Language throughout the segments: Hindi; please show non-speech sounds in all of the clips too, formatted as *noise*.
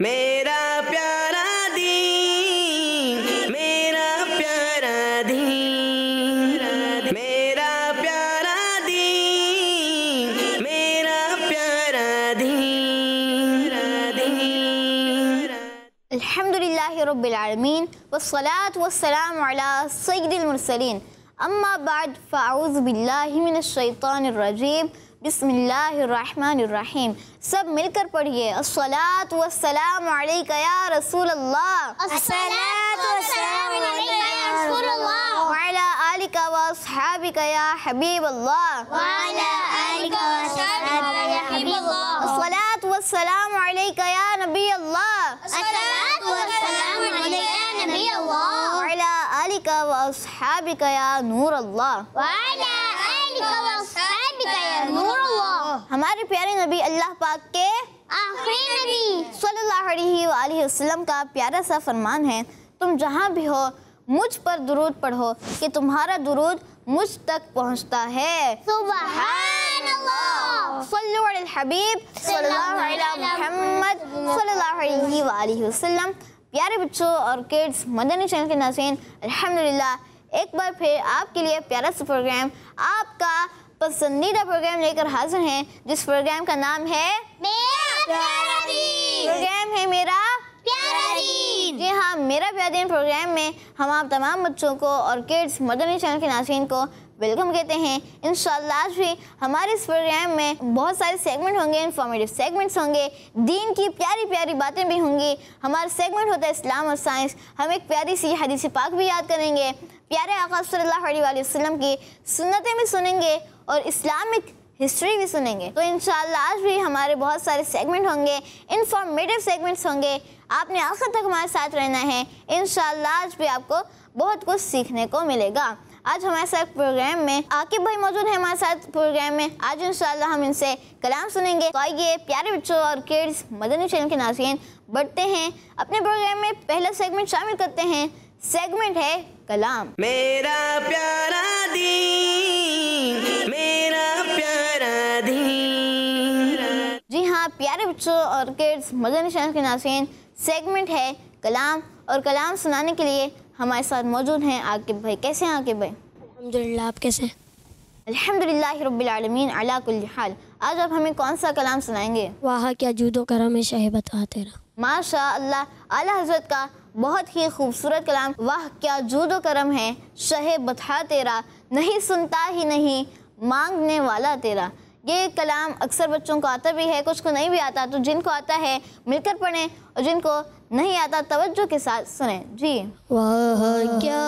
الحمد لله رب العالمين والصلاة والسلام على سيد المرسلين أما بعد فأعوذ بالله من الشيطان الرجيم बिस्मिल्लाहिर्रहमानिर्रहीम सब मिलकर पढ़िए असलात अलैका या रसूल अल्लाह या हबीब अल्लाह वसलाम या नबी अल्लाह या नूर अल्लाह हमारे प्यारे नबी अल्लाह पाक के आखिरी नबी सल्लल्लाहु अलैहि का प्यारा सा फरमान है तुम जहाँ भी हो मुझ पर दुरूद पढ़ो कि तुम्हारा दुरूद मुझ तक पहुँचता है हबीब प्यारे बच्चों और किड्स मदनी चैनल के नासिन अलहमदिल्ला एक बार फिर आपके लिए प्यारा सा प्रोग्राम आपका पसंदीदा प्रोग्राम लेकर हाजिर हैं जिस प्रोग्राम का नाम है प्रोग्राम है मेरा जी हाँ मेरा प्यार दिन प्रोग्राम में हम आप तमाम बच्चों को और किड्स मदनी चैनल के नाशीन को वेलकम कहते हैं इन आज भी हमारे इस प्रोग्राम में बहुत सारे सेगमेंट होंगे इन्फॉर्मेटिव सेगमेंट्स होंगे दीन की प्यारी प्यारी बातें भी होंगी हमारा सेगमेंट होता है इस्लाम और साइंस हम एक प्यारी सी हदीसी पाक भी याद करेंगे प्यारे आकाश सल्ला वसलम की सुनतें भी सुनेंगे और इस्लामिक हिस्ट्री भी सुनेंगे तो इन आज भी हमारे बहुत सारे सेगमेंट होंगे इंफॉर्मेटिव सेगमेंट्स होंगे आपने आखिर तक हमारे साथ रहना है इन आज भी आपको बहुत कुछ सीखने को मिलेगा आज हमारे साथ प्रोग्राम में आकिब भाई मौजूद है हमारे साथ प्रोग्राम में आज इन हम इनसे कलाम सुनेंगे तो आइए प्यारे बच्चों और किड्स मदनी चैनल के नाजीन बढ़ते हैं अपने प्रोग्राम में पहला सेगमेंट शामिल करते हैं सेगमेंट है कलाम मेरा प्यारा दी मेरा प्यारा जी हाँ प्यारे बच्चों और किड्स मदन निशान के नासन सेगमेंट है कलाम और कलाम सुनाने के लिए हमारे साथ मौजूद हैं आकिब भाई कैसे हैं आकिब भाई अलहमदिल्ला आप कैसे हैं अलहमदिल्ला रबालमीन हाल आज आप हमें कौन सा कलाम सुनाएंगे वाह क्या जूदो करम है शाह बता तेरा माशा अल्लाह आला हजरत का बहुत ही खूबसूरत कलाम वाह क्या जूदो करम है शह बता तेरा नहीं सुनता ही नहीं मांगने वाला तेरा ये कलाम अक्सर बच्चों को आता भी है कुछ को नहीं भी आता तो जिनको आता है मिलकर पढ़ें और जिनको नहीं आता तवज्जो के साथ सुने जी वाह क्या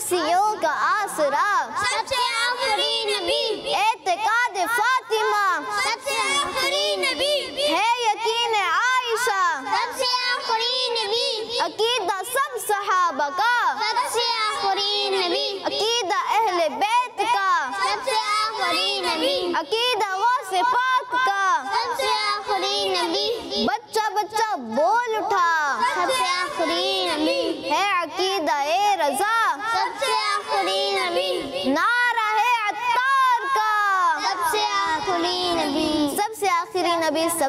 しようかあすら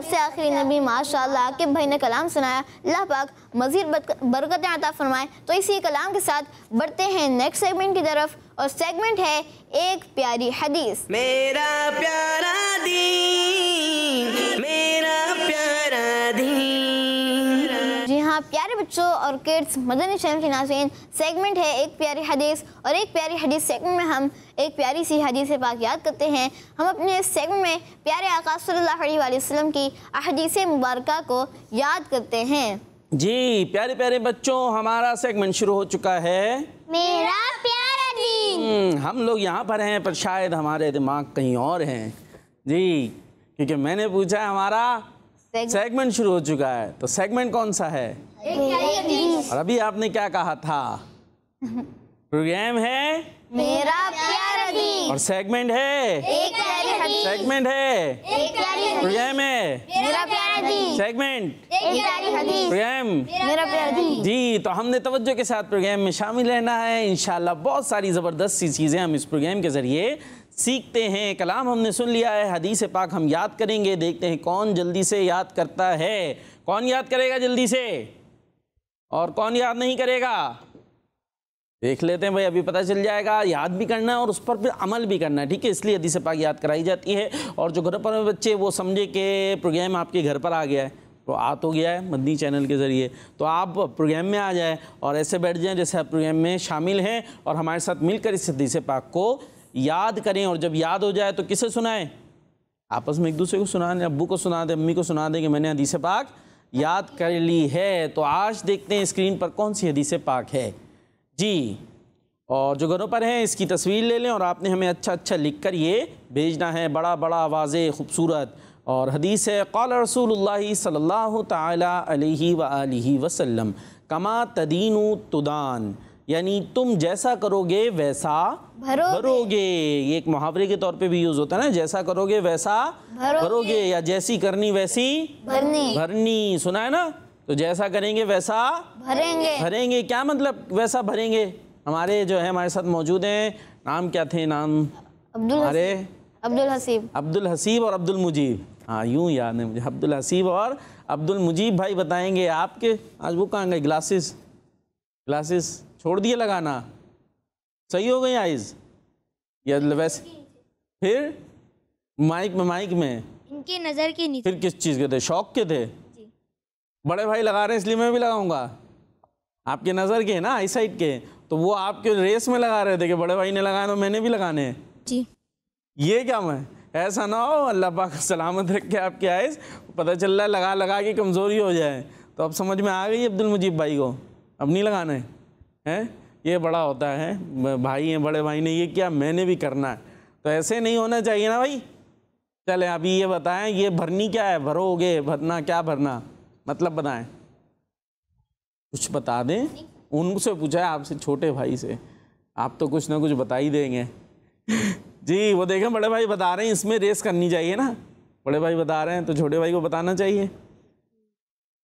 सबसे आखिरी नबी माशा के भाई ने कलाम सुनाया अल्लाह पाक मज़ीद बरकतें अता फरमाए तो इसी कलाम के साथ बढ़ते हैं नेक्स्ट सेगमेंट की तरफ और सेगमेंट है एक प्यारी हदीस मेरा प्यारा दी मेरा प्यारा दी जहाँ प्यारे बच्चों और किड्स मदनी के नाजीन सेगमेंट है एक प्यारी हदीस और एक प्यारी हदीस सेगमेंट में हम एक प्यारी सी हदीस से पाक याद करते हैं हम अपने इस सेगमेंट में प्यारे आका सल्लल्लाहु अलैहि वसल्लम की अहदीस मुबारक को याद करते हैं जी प्यारे प्यारे बच्चों हमारा सेगमेंट शुरू हो चुका है मेरा प्यारा दीन हम्म, हम लोग यहाँ पर हैं पर शायद हमारे दिमाग कहीं और हैं जी क्योंकि मैंने पूछा हमारा सेगमेंट शुरू हो चुका है तो सेगमेंट कौन सा है और अभी आपने क्या कहा था प्रोग्राम है मेरा प्यार और सेगमेंट है सेगमेंट है प्रोग्राम है मेरा प्यार सेगमेंट प्रोग्राम मेरा प्यार जी तो हमने तवज्जो के साथ प्रोग्राम में शामिल रहना है इनशाला बहुत सारी ज़बरदस्त सी चीज़ें हम इस प्रोग्राम के ज़रिए सीखते हैं कलाम हमने सुन लिया है हदीस पाक हम याद करेंगे देखते हैं कौन जल्दी से याद करता है कौन याद करेगा जल्दी से और कौन याद नहीं करेगा देख लेते हैं भाई अभी पता चल जाएगा याद भी करना है और उस पर फिर अमल भी करना है ठीक है इसलिए हदीस पाक याद कराई जाती है और जो घर पर बच्चे वो समझे कि प्रोग्राम आपके घर पर आ गया है तो आ तो गया है मदनी चैनल के ज़रिए तो आप प्रोग्राम में आ जाए और ऐसे बैठ जाएँ जैसे आप प्रोग्राम में शामिल हैं और हमारे साथ मिलकर इस से पाक को याद करें और जब याद हो जाए तो किसे सुनाएं आपस में एक दूसरे को सुना दें अबू को सुना दें अम्मी को सुना दें कि मैंने हदीस पाक याद कर ली है तो आज देखते हैं स्क्रीन पर कौन सी हदीस पाक है जी और जो घरों पर हैं इसकी तस्वीर ले लें और आपने हमें अच्छा अच्छा लिख कर ये भेजना है बड़ा बड़ा आवाज़ खूबसूरत और हदीस है कौल रसूल सल्ला तसलम कमा तदीन तुदान यानी तुम जैसा करोगे वैसा भरोगे, भरोगे। ये एक मुहावरे के तौर पे भी यूज होता है ना जैसा करोगे वैसा भरोगे, भरोगे। या जैसी करनी वैसी भरनी भरनी सुना है ना तो जैसा करेंगे वैसा भरेंगे भरेंगे क्या मतलब वैसा भरेंगे हमारे जो है हमारे साथ मौजूद हैं नाम क्या थे नाम अब्दुल हमारे अब्दुल हसीब अब्दुल हसीब और अब्दुल मुजीब हाँ यूँ याद है मुझे अब्दुल हसीब और अब्दुल मुजीब भाई बताएंगे आपके आज वो कहाँ गए ग्लासेस ग्लासेस छोड़ दिए लगाना सही हो गई आइज या वैसे फिर माइक में माइक में इनके नज़र के नीचे फिर किस चीज़ के थे शौक के थे बड़े भाई लगा रहे हैं इसलिए मैं भी लगाऊंगा आपके नज़र के ना आई साइड के तो वो आपके रेस में लगा रहे थे कि बड़े भाई ने लगाए तो मैंने भी लगाने जी ये क्या मैं ऐसा ना हो अल्लाह पाक सलामत रख के आपके आइज़ पता चल रहा है लगा लगा के कमज़ोरी हो जाए तो अब समझ में आ गई अब्दुल मुजीब भाई को अब नहीं लगाना है हैं ये बड़ा होता है भाई हैं बड़े भाई ने ये क्या मैंने भी करना है तो ऐसे नहीं होना चाहिए ना भाई चले अभी ये बताएं ये भरनी क्या है भरोगे भरना क्या भरना मतलब बताएं कुछ बता दें उनसे पूछा है आपसे छोटे भाई से आप तो कुछ ना कुछ बता ही देंगे *laughs* जी वो देखें बड़े भाई बता रहे हैं इसमें रेस करनी चाहिए ना बड़े भाई बता रहे हैं तो छोटे भाई को बताना चाहिए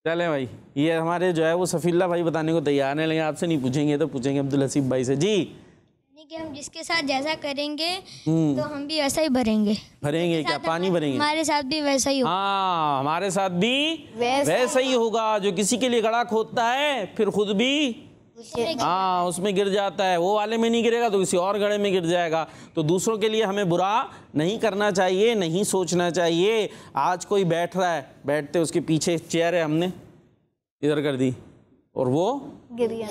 चले भाई ये हमारे जो है वो सफ़ील्ला भाई बताने को तैयार है लेकिन आपसे नहीं पूछेंगे तो पूछेंगे अब्दुल हसीब भाई से जी कि हम जिसके साथ जैसा करेंगे हम्म। तो हम भी वैसा ही भरेंगे भरेंगे क्या पानी भरेंगे हमारे साथ भी वैसा ही हाँ हमारे साथ भी वैसा, वैसा ही होगा जो किसी के लिए गड़ा खोदता है फिर खुद भी हाँ उसमें गिर जाता है वो वाले में नहीं गिरेगा तो किसी और घड़े में गिर जाएगा तो दूसरों के लिए हमें बुरा नहीं करना चाहिए नहीं सोचना चाहिए आज कोई बैठ रहा है बैठते उसके पीछे चेयर है हमने इधर कर दी और वो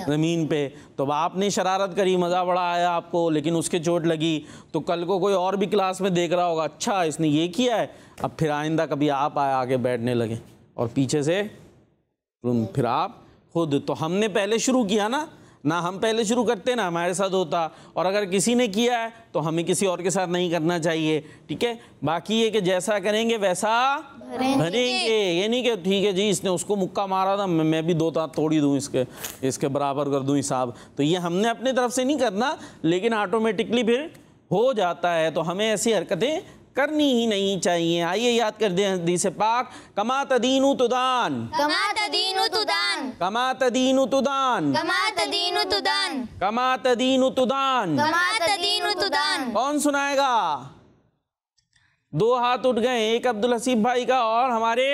ज़मीन पे तो आपने शरारत करी मज़ा बड़ा आया आपको लेकिन उसके चोट लगी तो कल को कोई और भी क्लास में देख रहा होगा अच्छा इसने ये किया है अब फिर आइंदा कभी आप आए आगे बैठने लगे और पीछे से फिर आप खुद तो हमने पहले शुरू किया ना ना हम पहले शुरू करते ना हमारे साथ होता और अगर किसी ने किया है तो हमें किसी और के साथ नहीं करना चाहिए ठीक है बाकी ये कि जैसा करेंगे वैसा भरेंगे ये नहीं कि ठीक है जी इसने उसको मुक्का मारा था मैं, मैं भी दो तार तोड़ी दूँ इसके इसके बराबर कर दूँ हिसाब तो ये हमने अपने तरफ से नहीं करना लेकिन ऑटोमेटिकली फिर हो जाता है तो हमें ऐसी हरकतें करनी ही नहीं चाहिए आइए याद कर दें हदीस पाक कमात तदीनु तुदान कमात तदीनु तुदान कमात तदीनु तुदान कमात तदीनु तुदान कमात तदीनु तुदान कमात तदीनु तुदान कौन सुनाएगा दो हाथ उठ गए एक अब्दुल हसीब भाई का और हमारे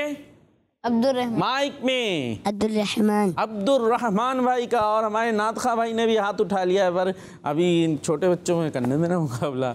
अब्दुल माइक में अब्दुल रहमान अब्दुल रहमान भाई का और हमारे नातखा भाई ने भी हाथ उठा लिया है पर अभी छोटे बच्चों में करने में ना मुकाबला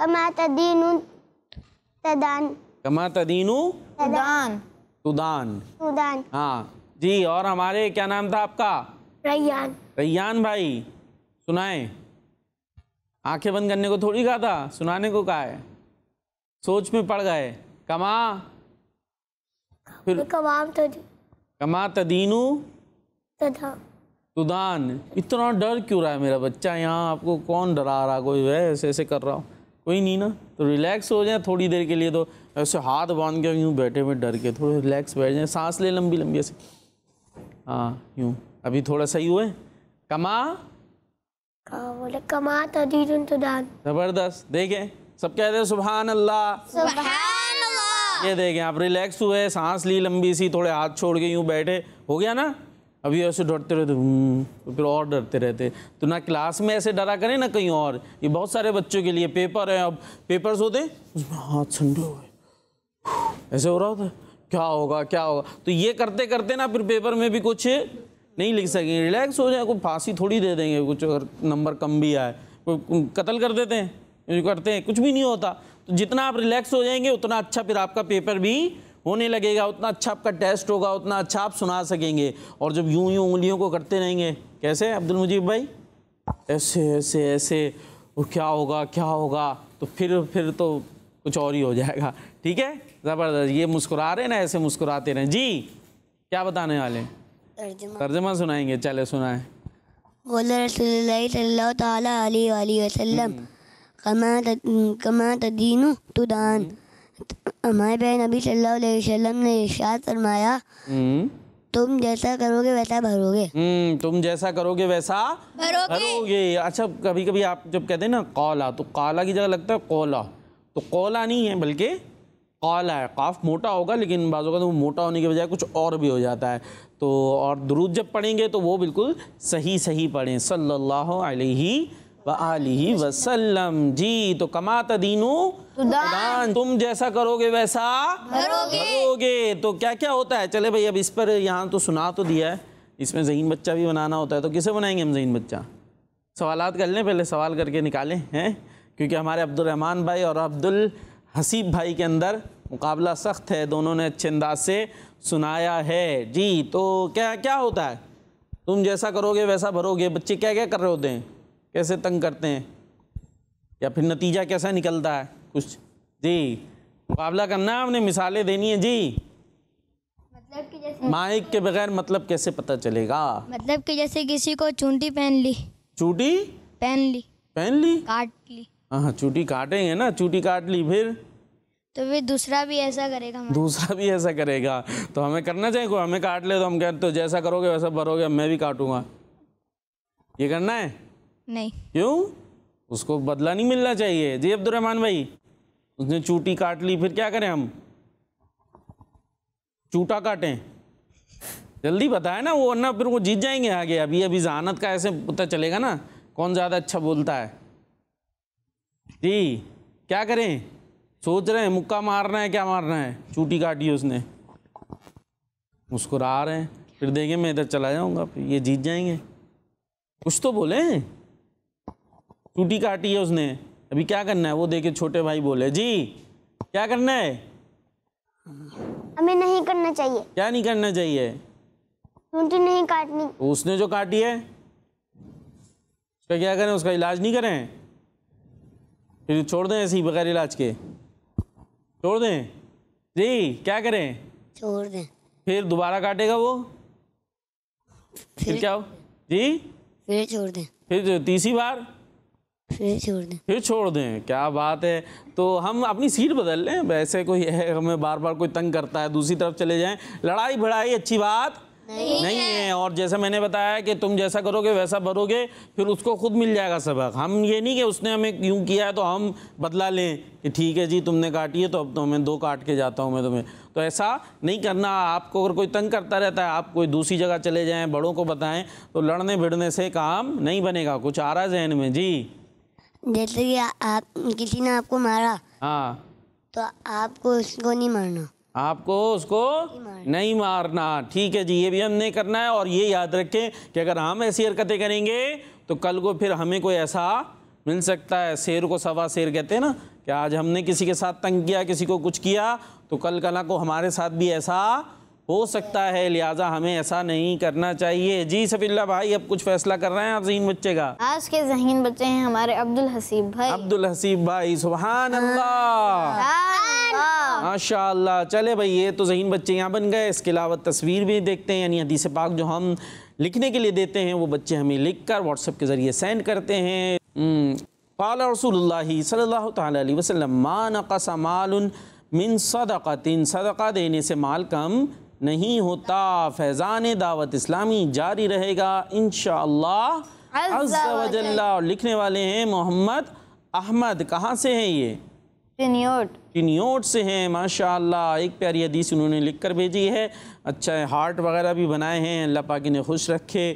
कमा तदीनु तदान कमा तदीनु तदान तुदान तुदान हाँ जी और हमारे क्या नाम था आपका रैयान रैयान भाई सुनाए आंखें बंद करने को थोड़ी कहा था सुनाने को कहा है सोच में पड़ गए कमा फिर कमाम तदी कमा तदीनु तदान तुदान इतना डर क्यों रहा है मेरा बच्चा यहाँ आपको कौन डरा रहा कोई है ऐसे ऐसे कर रहा हूँ कोई नहीं ना तो रिलैक्स हो जाए थोड़ी देर के लिए तो ऐसे हाथ बांध के यूँ बैठे हुए डर के थोड़े रिलैक्स बैठ जाए सांस ले लंबी लंबी ऐसे हाँ यूँ अभी थोड़ा सही हुए कमा हाँ, बोले कमा तो, तो दान जबरदस्त देखें सब कह रहे सुबहान अल्लाह ये देखें आप रिलैक्स हुए सांस ली लंबी सी थोड़े हाथ छोड़ के यूँ बैठे हो गया ना अभी ऐसे डरते रहते तो फिर और डरते रहते तो ना क्लास में ऐसे डरा करें ना कहीं और ये बहुत सारे बच्चों के लिए पेपर है अब पेपर्स होते उसमें हाथ ठंडे हो ऐसे हो रहा होता क्या होगा क्या होगा तो ये करते करते ना फिर पेपर में भी कुछ नहीं लिख सकेंगे रिलैक्स हो जाए कोई फांसी थोड़ी दे देंगे कुछ अगर नंबर कम भी आए कत्ल कर देते हैं करते हैं कुछ भी नहीं होता तो जितना आप रिलैक्स हो जाएंगे उतना अच्छा फिर आपका पेपर भी होने लगेगा उतना अच्छा आपका टेस्ट होगा उतना अच्छा आप सुना सकेंगे और जब यूं यूं उंगलियों को करते रहेंगे कैसे अब्दुल मुजीब भाई ऐसे ऐसे ऐसे और क्या होगा क्या होगा तो फिर फिर तो कुछ और ही हो जाएगा ठीक है ज़बरदस्त ये मुस्कुरा रहे ना ऐसे मुस्कुराते रहें जी क्या बताने वाले तर्जमा सुनाएंगे चले सुनाए कमा तदीन तुदान हम्म। हमारे बहन नबी सल्लल्लाहु अलैहि वसल्लम ने इरशाद फरमाया हम्म। तुम जैसा करोगे वैसा भरोगे हम्म, तुम जैसा करोगे वैसा भरोगे, भरोगे। अच्छा कभी कभी आप जब कहते हैं ना कौला तो काला की जगह लगता है कोला तो कोला नहीं है बल्कि कौला है काफ मोटा होगा लेकिन बाजू का तो मोटा होने के बजाय कुछ और भी हो जाता है तो और दुरूद जब पढ़ेंगे तो वो बिल्कुल सही सही पढ़ें सल्लल्लाहु अलैहि वली वसल्लम जी तो कमात दीनू तो तुम जैसा करोगे वैसा करोगे तो क्या क्या होता है चले भाई अब इस पर यहाँ तो सुना तो दिया है इसमें जहीन बच्चा भी बनाना होता है तो किसे बनाएंगे हम जहीन बच्चा सवाल कर लें पहले सवाल करके निकालें हैं क्योंकि हमारे अब्दुलरहमान भाई और अब्दुल हसीब भाई के अंदर मुकाबला सख्त है दोनों ने अच्छे अंदाज से सुनाया है जी तो क्या क्या होता है तुम जैसा करोगे वैसा भरोगे बच्चे क्या क्या कर रहे होते हैं कैसे तंग करते हैं या फिर नतीजा कैसा निकलता है कुछ जी मुकाबला करना है आपने मिसालें देनी है जी मतलब कि जैसे माइक के बगैर मतलब कैसे पता चलेगा मतलब कि जैसे किसी को चूंटी पहन ली चूटी पहन ली पहन ली काट ली हाँ, हाँ चूटी काटेंगे ना चूटी काट ली फिर तो फिर दूसरा भी ऐसा करेगा दूसरा भी ऐसा करेगा तो हमें करना चाहिए कोई हमें काट ले तो हम कहते तो जैसा करोगे वैसा भरोगे मैं भी काटूंगा ये करना है नहीं क्यों उसको बदला नहीं मिलना चाहिए जी अब्दुलरहमान भाई उसने चूटी काट ली फिर क्या करें हम चूटा काटें जल्दी बताए ना वो वरना फिर वो जीत जाएंगे आगे अभी अभी जहानत का ऐसे पता चलेगा ना कौन ज़्यादा अच्छा बोलता है जी क्या करें सोच रहे हैं मुक्का मारना है क्या मारना है चूटी काटी उसने मुस्कुरा रहे हैं फिर देखें मैं इधर चला जाऊँगा फिर ये जीत जाएंगे कुछ तो बोले टूटी काटी है उसने अभी क्या करना है वो देखे छोटे भाई बोले जी क्या करना है हमें नहीं करना चाहिए क्या नहीं करना चाहिए टूटी नहीं काटनी तो उसने जो काटी है उसका क्या करें उसका इलाज नहीं करें फिर छोड़ दें ऐसे ही बगैर इलाज के छोड़ दें जी क्या करें छोड़ दें फिर दोबारा काटेगा वो फिर, फिर क्या हो जी फिर छोड़ दें फिर तीसरी बार फिर छोड़ दें फिर छोड़ दें क्या बात है तो हम अपनी सीट बदल लें वैसे कोई है हमें बार बार कोई तंग करता है दूसरी तरफ चले जाएं लड़ाई भड़ाई अच्छी बात नहीं, नहीं है।, है और जैसे मैंने बताया कि तुम जैसा करोगे वैसा भरोगे फिर उसको खुद मिल जाएगा सबक हम ये नहीं कि उसने हमें क्यों किया है तो हम बदला लें कि ठीक है जी तुमने काटी है तो अब तो मैं दो काट के जाता हूँ मैं तुम्हें तो ऐसा नहीं करना आपको अगर कोई तंग करता रहता है आप कोई दूसरी जगह चले जाएँ बड़ों को बताएँ तो लड़ने भिड़ने से काम नहीं बनेगा कुछ आ रहा है जहन में जी जैसे कि आप किसी ने आपको मारा हाँ तो आपको उसको नहीं मारना आपको उसको नहीं मारना, ठीक है जी ये भी हमने करना है और ये याद रखें कि अगर हम ऐसी हरकतें करेंगे तो कल को फिर हमें कोई ऐसा मिल सकता है शेर को सवा शेर कहते हैं ना कि आज हमने किसी के साथ तंग किया किसी को कुछ किया तो कल कला को हमारे साथ भी ऐसा हो सकता है लिहाजा हमें ऐसा नहीं करना चाहिए जी सफिल्ला भाई अब कुछ फैसला कर रहे हैं आप जहीन बच्चे का आज के जहीन बच्चे हैं हमारे अब्दुल हसीब भाई अब्दुल हसीब भाई सुबह माशा चले भाई ये तो जहीन बच्चे यहाँ बन गए इसके अलावा तस्वीर भी देखते हैं यानी हदीस पाक जो हम लिखने के लिए देते हैं वो बच्चे हमें लिख कर व्हाट्सएप के ज़रिए सेंड करते हैं पाल हम्म, रसूलुल्लाह सल्लल्लाहु अलैहि वसल्लम मा नकसा माल मिन सदक़तिन सदक़ा देने से माल कम नहीं होता फैज़ान दावत इस्लामी जारी रहेगा इन शाह लिखने वाले हैं मोहम्मद अहमद कहाँ से हैं ये चिन्योट चिन्योट से हैं माशा एक प्यारी हदीस उन्होंने लिख कर भेजी है अच्छा हार्ट वगैरह भी बनाए हैं अल्लाह पाक ने खुश रखे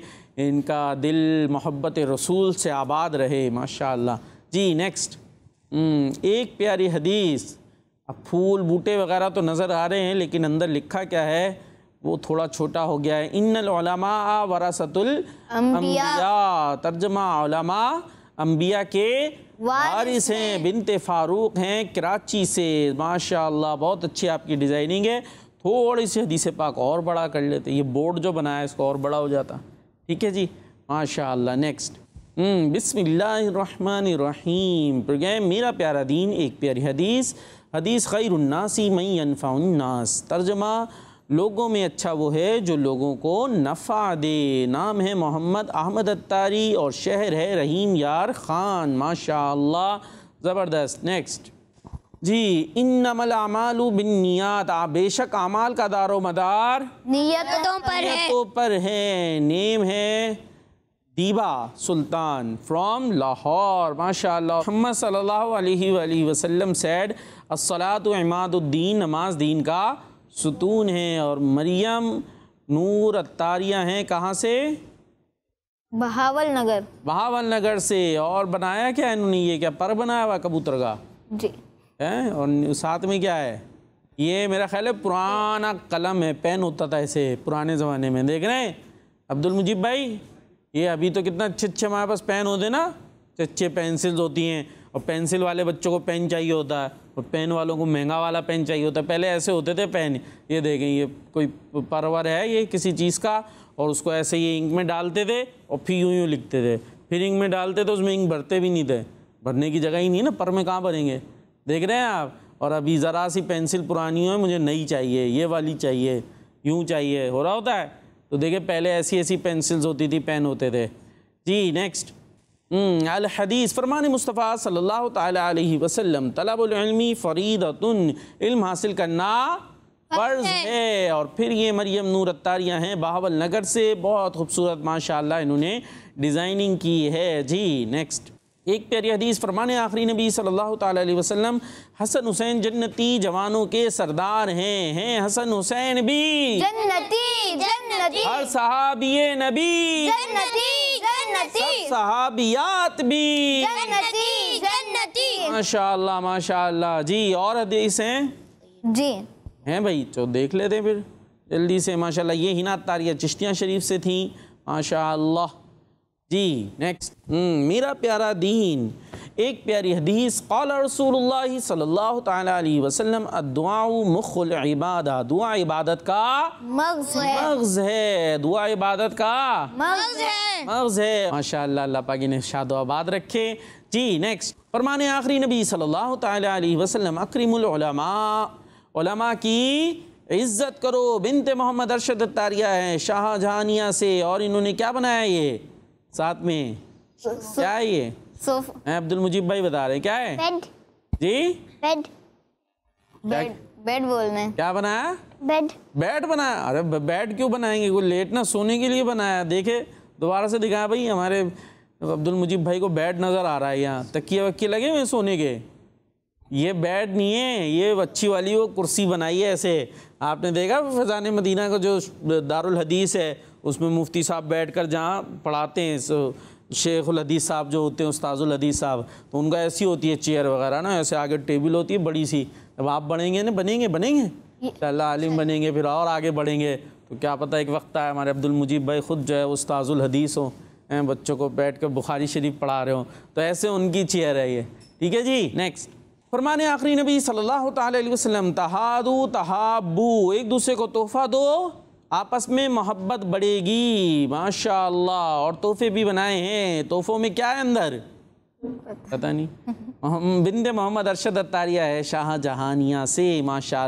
इनका दिल मोहब्बत रसूल से आबाद रहे माशा जी नेक्स्ट हम्म, एक प्यारी हदीस अब फूल बूटे वगैरह तो नज़र आ रहे हैं लेकिन अंदर लिखा क्या है वो थोड़ा छोटा हो गया है इनमा वरासतुल अम्बिया तर्जमा उलमा अम्बिया के वारिस हैं बिनते फारूक हैं कराची से माशा बहुत अच्छी आपकी डिज़ाइनिंग है थोड़ी सी हदीस पाक और बड़ा कर लेते ये बोर्ड जो बनाया इसको और बड़ा हो जाता ठीक है जी माशा नेक्स्ट बिसमीम प्रोग्राम मेरा प्यारा दीन एक प्यारी हदीस हदीस उन्नासी मई अनफ़ाउन्नास तर्जमा लोगों में अच्छा वो है जो लोगों को नफ़ा दे नाम है मोहम्मद अहमद अत्तारी और शहर है रहीम यार ख़ान माशा ज़बरदस्त नेक्स्ट जी इन नमलमालू बिन नियात आ बेशक अमाल का दारो मदार नीयतों पर है पर है नेम है दीबा सुल्तान फ्रॉम लाहौर माशा मोहम्मद सल्लल्लाहु अलैहि वसल्लम असलात इमादुद्दीन नमाज दीन का सुतून है और मरियम नूर अतारिया हैं कहाँ से बहावल नगर बहावल नगर से और बनाया क्या है इन्होंने ये क्या पर बनाया हुआ कबूतर का जी है और साथ में क्या है ये मेरा ख्याल है पुराना कलम है पेन होता था ऐसे पुराने ज़माने में देख रहे हैं अब्दुल मुजीब भाई ये अभी तो कितना अच्छे अच्छे हमारे पास पेन होते ना अच्छे अच्छे पेंसिल्स होती हैं और पेंसिल वाले बच्चों को पेन चाहिए होता है और पेन वालों को महंगा वाला पेन चाहिए होता पहले ऐसे होते थे पेन ये देखें ये कोई परवर है ये किसी चीज़ का और उसको ऐसे ये इंक में डालते थे और फिर यूँ यूँ लिखते थे फिर इंक में डालते थे उसमें इंक भरते भी नहीं थे भरने की जगह ही नहीं ना पर में कहाँ भरेंगे देख रहे हैं आप और अभी ज़रा सी पेंसिल पुरानी हो मुझे नई चाहिए ये वाली चाहिए यूँ चाहिए हो रहा होता है तो देखिए पहले ऐसी ऐसी पेंसिल्स होती थी पेन होते थे जी नेक्स्ट हदीस फरमान मुस्तफ़ा सल्ला तसम तलबी फ़रीदतन इल्म हासिल करना फ़र्ज है और फिर ये मरियम नूर अतारियाँ हैं बहावल नगर से बहुत खूबसूरत माशा इन्होंने डिज़ाइनिंग की है जी नेक्स्ट एक प्यारी हदीस फरमान आखिरी नबी सल्लल्लाहु अलैहि वसल्लम हसन हुसैन जन्नती जवानों के सरदार हैं हैं हसन हुसैन भी जन्नती जन्नती हर सहाबी नबी जन्नती जन्नती सहाबियात भी माशा माशा जी और हदीस हैं जी हैं भाई तो देख लेते फिर जल्दी से माशाल्लाह ये हिना तारिया चिश्तियाँ शरीफ से थी माशाल्लाह जी नेक्स्ट हम्म, मेरा प्यारा दीन एक प्यारी हदीस कौल रसूल सल्ला दुआ इबादा दुआ इबादत का मगज है दुआ इबादत का मगज है है माशा पागी ने शादो आबाद रखे जी नेक्स्ट फरमान आखिरी नबी सल्लल्लाहु अलैहि वसल्लम अक्रीमा की इज़्ज़त करो बिनते मोहम्मद अरशद तारिया है शाहजहानिया से और इन्होंने क्या बनाया ये साथ में क्या है ये सोफा अब्दुल मुजीब भाई बता रहे हैं क्या है बेड जी बेड बेड बेड बोलने क्या बनाया बेड बेड बनाया अरे बेड क्यों बनाएंगे लेट ना सोने के लिए बनाया देखे दोबारा से दिखाया भाई हमारे अब्दुल मुजीब भाई को बेड नज़र आ रहा है यहाँ तकिए वक्की लगे हुए सोने के ये बेड नहीं है ये अच्छी वाली वो कुर्सी बनाई है ऐसे आपने देखा फजान मदीना का जो दारुल हदीस है उसमें मुफ्ती साहब बैठ कर जहाँ पढ़ाते हैं शेख हदीस साहब जो होते हैं उस्ताजुल साहब तो उनका ऐसी होती है चेयर वगैरह ना ऐसे आगे टेबल होती है बड़ी सी अब आप बढ़ेंगे ना बनेंगे बनेंगे अल्लाह आलिम अच्छा। बनेंगे फिर और आगे बढ़ेंगे तो क्या पता एक वक्त आया हमारे अब्दुल मुजीब भाई ख़ुद जो है उस्ताजुल हदीस हों बच्चों को बैठ कर बुखारी शरीफ पढ़ा रहे हो तो ऐसे उनकी चेयर है ये ठीक है जी नेक्स्ट फरमान आखिरी नबी सल्लल्लाहु अलैहि वसल्लम तहादू तहाबू एक दूसरे को तोहफ़ा दो आपस में मोहब्बत बढ़ेगी माशा और तोहफे भी बनाए हैं तोहफ़ों में क्या है अंदर पता नहीं बिंद मोहम्मद अरशद अतारिया है शाह जहानिया से माशा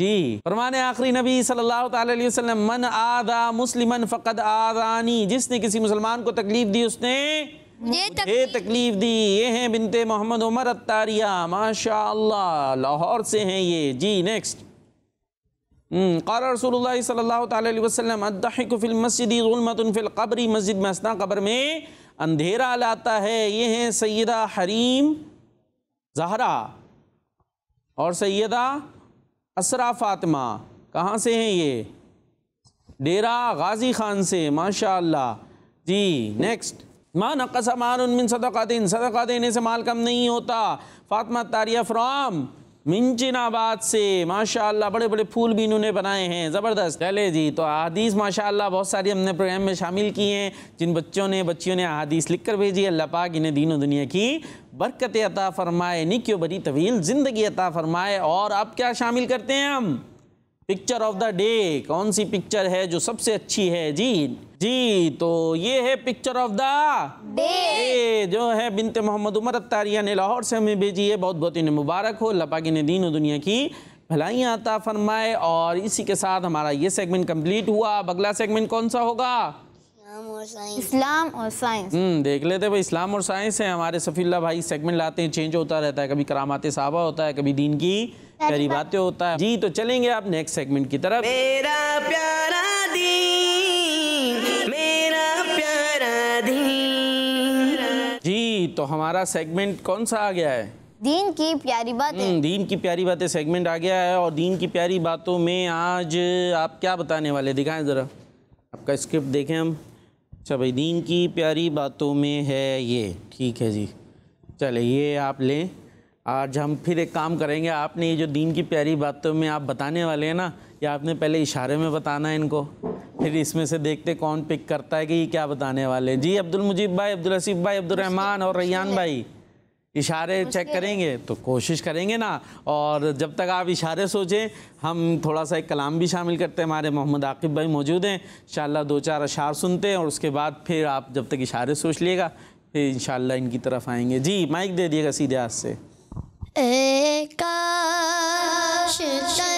जी फरमान आखिरी नबी सल्लल्लाहु अलैहि वसल्लम मन आदा मुस्लिम फ़कद आदानी जिसने किसी मुसलमान को तकलीफ दी उसने ये तकलीफ, तकलीफ दी ये हैं बिनते मोहम्मद उमर अतारिया माशा लाहौर से हैं ये जी नेक्स्ट क़ार रसूल सल्ला वसलम मस्जिद में असना कब्र में अंधेरा लाता है ये हैं सैदा हरीम जहरा और सैदा असरा फ़ातिमा कहाँ से हैं ये डेरा गाजी खान से माशा जी नेक्स्ट माँ नकसा मान उनमिन सदक़ा दिन सदक़ा देने से माल कम नहीं होता फ़ातिमा तारिया फ्राम मिंजिनाबाद से माशाल्लाह बड़े बड़े फूल भी इन्होंने बनाए हैं ज़बरदस्त चले जी तो अदीस माशाल्लाह बहुत सारी हमने प्रोग्राम में शामिल किए हैं जिन बच्चों ने बच्चियों ने अदीस लिख कर भेजी अल्लाह पाक इन्हें दीनों दुनिया की बरकत अता फ़रमाए निक्यो बरी तवील ज़िंदगी अता फ़रमाए और आप क्या शामिल करते हैं हम पिक्चर ऑफ द डे कौन सी पिक्चर है जो सबसे अच्छी है जी जी तो ये है पिक्चर ऑफ द डे जो है बिनते मोहम्मद उमर अतारिया ने लाहौर से हमें भेजी है बहुत बहुत इन्हें मुबारक हो लपाकि ने दीन दुनिया की भलाइयाँ आता फरमाए और इसी के साथ हमारा ये सेगमेंट कंप्लीट हुआ अब अगला सेगमेंट कौन सा होगा इस्लाम और साइंस देख लेते भाई इस्लाम और साइंस है हमारे सफीला भाई सेगमेंट लाते हैं चेंज होता रहता है कभी करामाते साबा होता है कभी दीन की करी बातें होता है जी तो चलेंगे आप नेक्स्ट सेगमेंट की तरफ मेरा प्यारा दीन मेरा प्यारा दीन जी तो हमारा सेगमेंट कौन सा आ गया है दीन की प्यारी बातें हम्म, दीन की प्यारी बातें सेगमेंट आ गया है और दीन की प्यारी बातों में आज आप क्या बताने वाले दिखाएं ज़रा आपका स्क्रिप्ट देखें हम अच्छा भाई दीन की प्यारी बातों में है ये ठीक है जी चले ये आप लें आज हम फिर एक काम करेंगे आपने ये जो दीन की प्यारी बातों में आप बताने वाले हैं ना ये आपने पहले इशारे में बताना है इनको फिर इसमें से देखते कौन पिक करता है कि ये क्या बताने वाले हैं जी अब्दुल मुजीब भाई अब्दुल हसीफ भाई अब्दुलरहमान और रैयान भाई इशारे चेक करेंगे तो कोशिश करेंगे ना और जब तक आप इशारे सोचें हम थोड़ा सा एक कलाम भी शामिल करते हैं हमारे मोहम्मद आकिब भाई मौजूद हैं इन दो चार अशार सुनते हैं और उसके बाद फिर आप जब तक इशारे सोच लिएगा फिर इन इनकी तरफ आएंगे जी माइक दे दिएगा सीधे हाथ से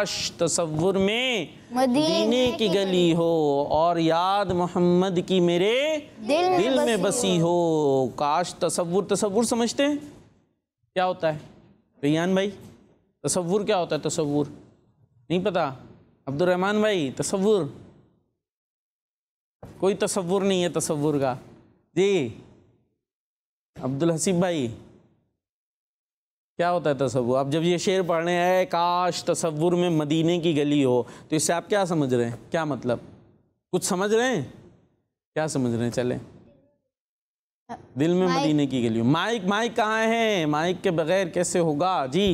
काश तस्वुर में मदीने की गली हो और याद मोहम्मद की मेरे दिल, दिल में, बसी हो काश तस्वुर तस्वुर समझते हैं क्या होता है रियान भाई तस्वुर क्या होता है तस्वुर नहीं पता अब्दुलरहमान भाई तस्वुर कोई तस्वुर नहीं है तस्वुर का जी अब्दुल हसीब भाई क्या होता है तस्वुर आप जब ये शेर पढ़ रहे हैं काश तस्वुर में मदीने की गली हो तो इससे आप क्या समझ रहे हैं क्या मतलब कुछ समझ रहे हैं क्या समझ रहे हैं चले दिल में मदीने की गली हो माइक माइक कहाँ है माइक के बगैर कैसे होगा जी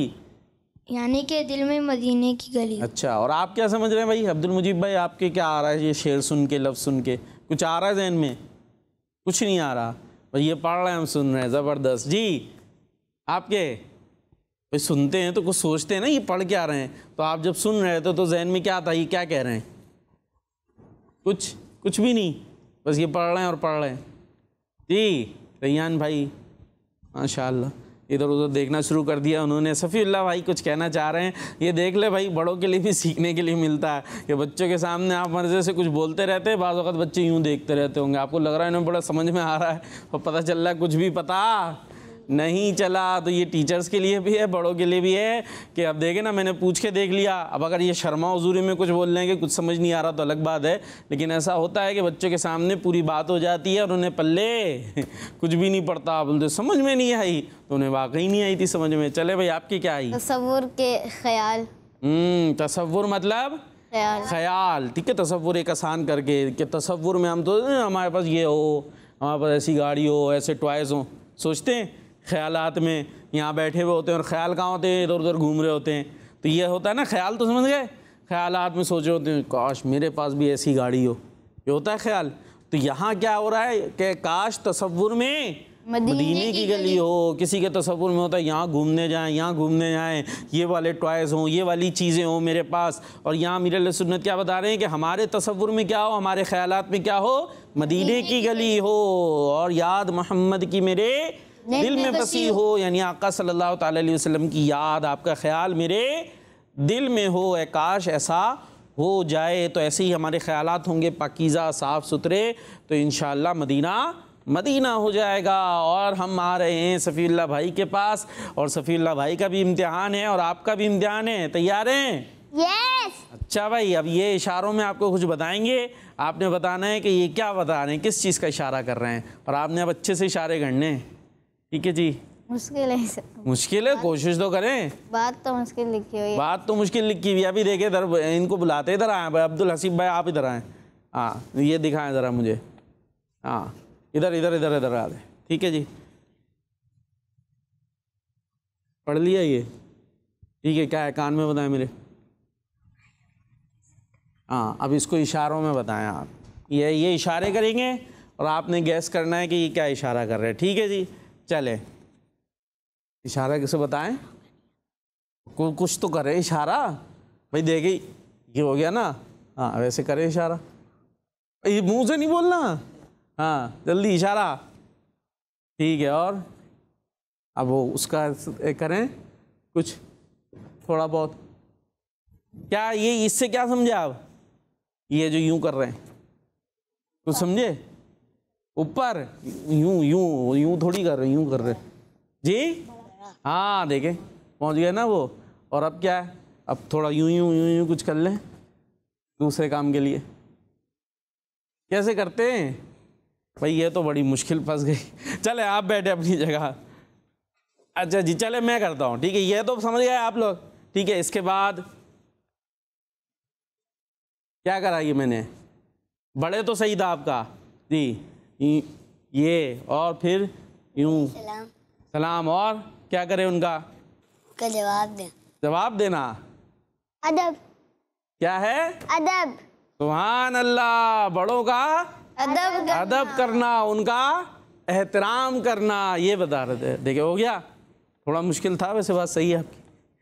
यानी कि दिल में मदीने की गली अच्छा और आप क्या समझ रहे हैं भाई अब्दुल मुजीब भाई आपके क्या आ रहा है ये शेर सुन के लफ्ज़ सुन के कुछ आ रहा है जहन में कुछ नहीं आ रहा भाई ये पढ़ रहे हैं हम सुन रहे हैं ज़बरदस्त जी आपके भाई सुनते हैं तो कुछ सोचते हैं ना ये पढ़ के आ रहे हैं तो आप जब सुन रहे थे तो जहन में क्या आता ये क्या कह रहे हैं कुछ कुछ भी नहीं बस ये पढ़ रहे हैं और पढ़ रहे हैं जी रैयान भाई माशा इधर उधर देखना शुरू कर दिया उन्होंने सफ़ील्ला भाई कुछ कहना चाह रहे हैं ये देख ले भाई बड़ों के लिए भी सीखने के लिए मिलता है कि बच्चों के सामने आप मर्जे से कुछ बोलते रहते हैं बाज़त बच्चे यूँ देखते रहते होंगे आपको लग रहा है इन्हें बड़ा समझ में आ रहा है और पता चल रहा है कुछ भी पता नहीं चला तो ये टीचर्स के लिए भी है बड़ों के लिए भी है कि अब देखें ना मैंने पूछ के देख लिया अब अगर ये शर्मा हजूरी में कुछ बोल लेंगे कुछ समझ नहीं आ रहा तो अलग बात है लेकिन ऐसा होता है कि बच्चों के सामने पूरी बात हो जाती है और उन्हें पल्ले *laughs* कुछ भी नहीं पड़ता बोलते समझ में नहीं आई तो उन्हें वाकई नहीं आई थी समझ में चले भाई आपकी क्या आई तस्वुर के ख्याल हम्म, तस्वुर मतलब ख्याल ठीक है तस्वुर एक आसान करके कि तस्वुर में हम तो हमारे पास ये हो हमारे पास ऐसी गाड़ी हो ऐसे टॉयज़ हो सोचते हैं ख्यालात में यहाँ बैठे हुए होते हैं और ख्याल कहाँ होते हैं इधर उधर घूम रहे होते हैं तो ये होता है ना ख्याल तो समझ गए ख्यालात में सोच रहे होते हैं काश मेरे पास भी ऐसी गाड़ी हो ये होता है ख्याल तो यहाँ क्या हो रहा है कि काश तस्वुर में मदीने, की, की गली हो किसी के तस्वुर में होता है यहाँ घूमने जाएँ यहाँ घूमने जाएँ ये वाले टॉयज़ हों ये वाली चीज़ें हों मेरे पास और यहाँ मीर सुन्नत क्या बता रहे हैं कि हमारे तस्वुर में क्या हो हमारे ख्यालात में क्या हो मदीने की गली हो और याद मोहम्मद की मेरे दिल में बसी हो यानी आका सल्लल्लाहु अलैहि वसल्लम की याद आपका ख्याल मेरे दिल में हो काश ऐसा हो जाए तो ऐसे ही हमारे ख्याल होंगे पाकिज़ा साफ़ सुथरे तो इन मदीना मदीना हो जाएगा और हम आ रहे हैं सफ़ील्ला भाई के पास और सफ़ील्ला भाई का भी इम्तिहान है और आपका भी इम्तिहान है तैयार हैं Yes. अच्छा भाई अब ये इशारों में आपको कुछ बताएंगे आपने बताना है कि ये क्या बता रहे हैं किस चीज़ का इशारा कर रहे हैं और आपने अब अच्छे से इशारे करने हैं ठीक है जी मुश्किल है सर मुश्किल है कोशिश तो करें बात तो मुश्किल लिखी हुई बात तो मुश्किल लिखी हुई अभी देखे इधर इनको बुलाते इधर आए भाई अब्दुल हसीब भाई आप इधर आए हाँ ये दिखाएं ज़रा मुझे हाँ इधर इधर इधर इधर आ रहे ठीक है जी पढ़ लिया ये ठीक है क्या है कान में बताएं मेरे हाँ अब इसको इशारों में बताएं आप ये ये इशारे करेंगे और आपने गैस करना है कि ये क्या इशारा कर रहे हैं ठीक है जी चले इशारा किसे बताएं को कुछ तो करें इशारा भाई देखे ये हो गया ना हाँ वैसे करें इशारा ये मुंह से नहीं बोलना हाँ जल्दी इशारा ठीक है और अब वो उसका करें कुछ थोड़ा बहुत क्या ये इससे क्या समझे आप ये जो यूं कर रहे हैं कुछ समझे ऊपर यूं यूं यूं थोड़ी कर रहे यूं कर रहे जी हाँ देखें पहुंच गया ना वो और अब क्या है अब थोड़ा यूं यूं यूं यूं कुछ कर लें दूसरे काम के लिए कैसे करते हैं भाई ये तो बड़ी मुश्किल फंस गई *laughs* चले आप बैठे अपनी जगह अच्छा जी चले मैं करता हूँ ठीक है ये तो समझ गए आप लोग ठीक है इसके बाद क्या कराइए मैंने बड़े तो सही था आपका जी ये और फिर यूँ सलाम सलाम और क्या करें उनका जवाब दें जवाब देना अदब क्या है अदब सुहान अल्लाह बड़ों का अदब करना। अदब करना उनका एहतराम करना ये बता रहे थे देखे हो गया थोड़ा मुश्किल था वैसे बात सही है आपकी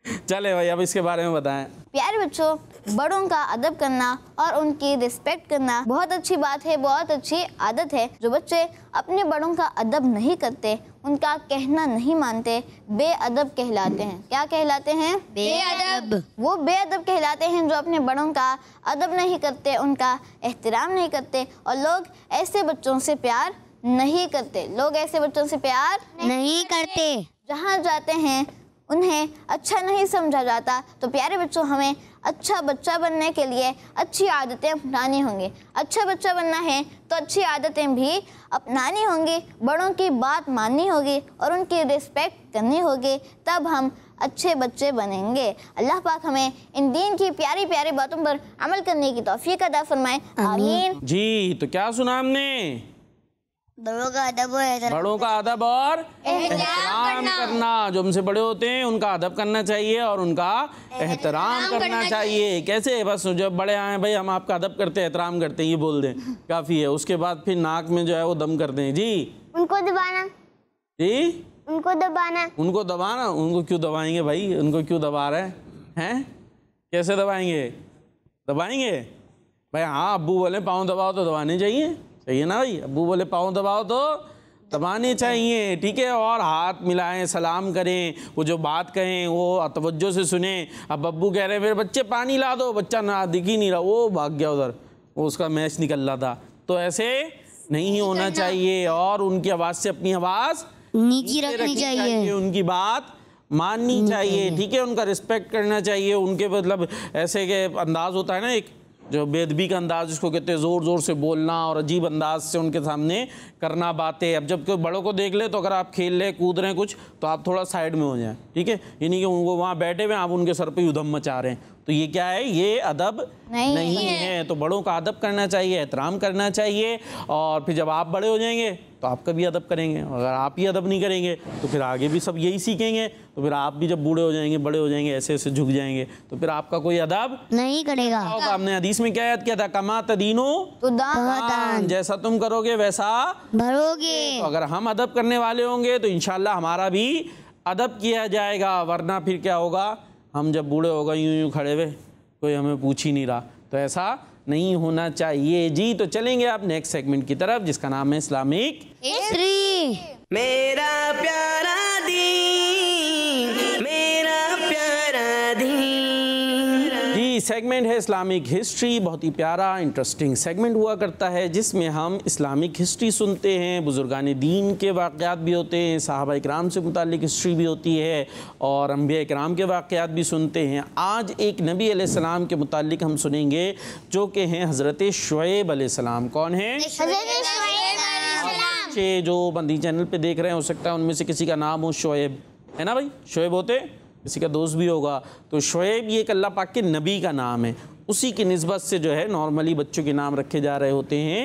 *laughs* चले भाई अब इसके बारे में बताएं प्यारे बच्चों बड़ों का अदब करना और उनकी रिस्पेक्ट करना बहुत अच्छी बात है बहुत अच्छी आदत है जो बच्चे अपने बड़ों का अदब नहीं करते उनका कहना नहीं मानते बेअदब कहलाते हैं क्या कहलाते हैं बेअदब वो बेअदब कहलाते हैं जो अपने बड़ों का अदब नहीं करते उनका एहतराम नहीं करते और लोग ऐसे बच्चों से प्यार नहीं करते लोग ऐसे बच्चों से प्यार नहीं करते जहाँ जाते हैं उन्हें अच्छा नहीं समझा जाता तो प्यारे बच्चों हमें अच्छा बच्चा बनने के लिए अच्छी आदतें अपनानी होंगी अच्छा बच्चा बनना है तो अच्छी आदतें भी अपनानी होंगी बड़ों की बात माननी होगी और उनकी रिस्पेक्ट करनी होगी तब हम अच्छे बच्चे बनेंगे अल्लाह पाक हमें इन दीन की प्यारी प्यारी बातों पर अमल करने की तोफ़ी अदा फरमाए आमीन जी तो क्या सुना हमने बड़ों का अदब बड़ों का अदब और एहतराम करना जो हमसे बड़े होते हैं उनका अदब करना चाहिए और उनका एहतराम करना, करना चाहिए कैसे बस जब बड़े आए भाई हम आपका अदब करते हैं एहतराम करते हैं ये बोल दें *laughs* काफ़ी है उसके बाद फिर नाक में जो है वो दम कर दें जी उनको दबाना जी उनको दबाना उनको दबाना उनको क्यों दबाएंगे भाई उनको क्यों दबा रहे हैं कैसे दबाएंगे दबाएंगे भाई हाँ अबू बोले पाँव दबाओ तो दबाने चाहिए चाहिए ना भाई अबू बोले पाँव दबाओ तो दबाने चाहिए ठीक है और हाथ मिलाएं सलाम करें वो जो बात कहें वो तवज्जो से सुने अब अबू कह रहे हैं मेरे बच्चे पानी ला दो बच्चा ना दिख ही नहीं रहा वो भाग गया उधर वो उसका मैच निकल रहा था तो ऐसे नहीं होना चाहिए और उनकी आवाज़ से अपनी आवाज़ नीची रखनी चाहिए उनकी बात माननी चाहिए ठीक है उनका रिस्पेक्ट करना चाहिए उनके मतलब ऐसे के अंदाज होता है ना एक जो बेदबी का अंदाज उसको कहते हैं ज़ोर ज़ोर से बोलना और अजीब अंदाज से उनके सामने करना बातें अब जब कोई बड़ों को देख ले तो अगर आप खेल रहे कूद रहे हैं कुछ तो आप थोड़ा साइड में हो जाएं ठीक है यानी कि उनको वहाँ बैठे हुए आप उनके सर पर युद्धम मचा रहे हैं तो ये क्या है ये अदब नहीं, नहीं है।, है तो बड़ों का अदब करना चाहिए एहतराम करना चाहिए और फिर जब आप बड़े हो जाएंगे तो आपका भी अदब करेंगे अगर आप ही अदब नहीं करेंगे तो फिर आगे भी सब यही सीखेंगे तो फिर आप भी जब बूढ़े हो जाएंगे बड़े हो जाएंगे ऐसे ऐसे झुक जाएंगे तो फिर आपका कोई अदब नहीं करेगा आपने हमने हदीस में क्या याद किया था कमा तदीनो तो जैसा तुम करोगे वैसा भरोगे तो अगर हम अदब करने वाले होंगे तो इनशाला हमारा भी अदब किया जाएगा वरना फिर क्या होगा हम जब बूढ़े हो गए यूं यूं खड़े हुए कोई हमें पूछ ही नहीं रहा तो ऐसा नहीं होना चाहिए जी तो चलेंगे आप नेक्स्ट सेगमेंट की तरफ जिसका नाम है इस्लामिक मेरा प्यारा दी मेरा सेगमेंट है इस्लामिक हिस्ट्री बहुत ही प्यारा इंटरेस्टिंग सेगमेंट हुआ करता है जिसमें हम इस्लामिक हिस्ट्री सुनते हैं बुज़ुर्गान दीन के वाक़ात भी होते हैं साहबा इक्राम से मुतल हिस्ट्री भी होती है और अम्बिया इक्राम के वाक़ात भी सुनते हैं आज एक नबी सलाम के मुतल हम सुनेंगे जो कि हैं हज़रत शुएब सलाम कौन है जो बंदी चैनल पर देख रहे हैं हो सकता है उनमें से किसी का नाम हो शुएब है ना भाई शुएब होते किसी का दोस्त भी होगा तो शुएब ये एक अल्लाह पाक के नबी का नाम है उसी की नस्बत से जो है नॉर्मली बच्चों के नाम रखे जा रहे होते हैं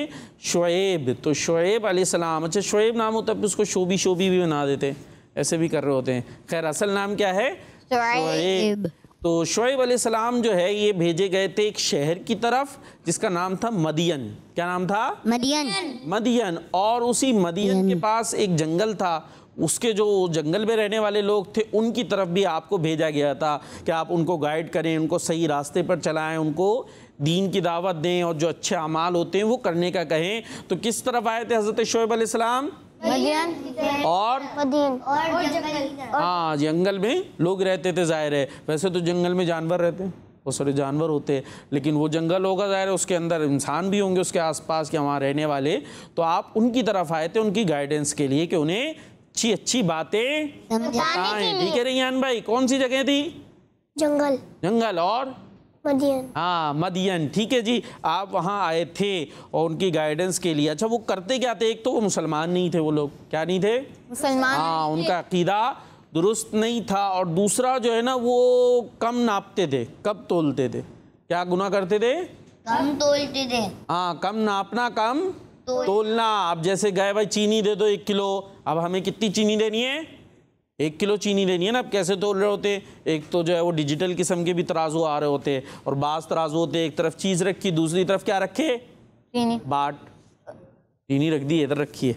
शुएब तो शुएब आसमाम अच्छा शुएब नाम होता है उसको शोभी शोभी भी बना देते हैं ऐसे भी कर रहे होते हैं खैर असल नाम क्या है शुएब तो शुएब सलाम जो है ये भेजे गए थे एक शहर की तरफ जिसका नाम था मदियन क्या नाम था मदियन मदियन और उसी मदियन के पास एक जंगल था उसके जो जंगल में रहने वाले लोग थे उनकी तरफ भी आपको भेजा गया था कि आप उनको गाइड करें उनको सही रास्ते पर चलाएं उनको दीन की दावत दें और जो अच्छे अमाल होते हैं वो करने का कहें तो किस तरफ आए थे हज़रत शोएब अलैहिस्सलाम और हाँ जंगल में लोग रहते थे ज़ाहिर है वैसे तो जंगल में जानवर रहते हैं बहुत सारे जानवर होते हैं लेकिन वो जंगल होगा ज़ाहिर है उसके अंदर इंसान भी होंगे उसके आसपास के वहाँ रहने वाले तो आप उनकी तरफ आए थे उनकी गाइडेंस के लिए कि उन्हें अच्छी अच्छी बातें बताएं ठीक है रियान भाई कौन सी जगह थी जंगल जंगल और मदियन हाँ मदियन ठीक है जी आप वहाँ आए थे और उनकी गाइडेंस के लिए अच्छा वो करते क्या थे एक तो वो मुसलमान नहीं थे वो लोग क्या नहीं थे मुसलमान हाँ उनका अकीदा दुरुस्त नहीं था और दूसरा जो है ना वो कम नापते थे कब तोलते थे क्या गुना करते थे कम तोलते थे हाँ कम नापना कम तो तोलना आप जैसे गए भाई चीनी दे दो एक किलो अब हमें कितनी चीनी देनी है एक किलो चीनी देनी है ना अब कैसे तोल रहे होते एक तो जो है वो डिजिटल किस्म के भी तराजू आ रहे होते हैं और बास तराजू होते एक तरफ चीज़ रखी दूसरी तरफ क्या रखे चीनी बाट चीनी रख दी इधर तो रखिए